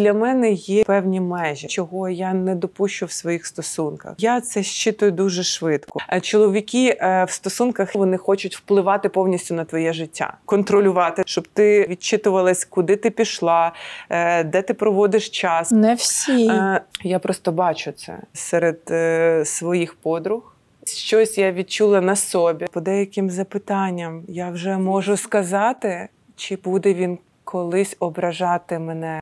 Для мене є певні межі, чого я не допущу в своїх стосунках. Я це щитую дуже швидко. Е, чоловіки е, в стосунках вони хочуть впливати повністю на твоє життя, контролювати, щоб ти відчитувалась, куди ти пішла, е, де ти проводиш час. Не всі я просто бачу це серед своїх подруг. Щось я відчула на собі. По деяким запитанням я вже можу сказати, чи буде він колись ображати мене.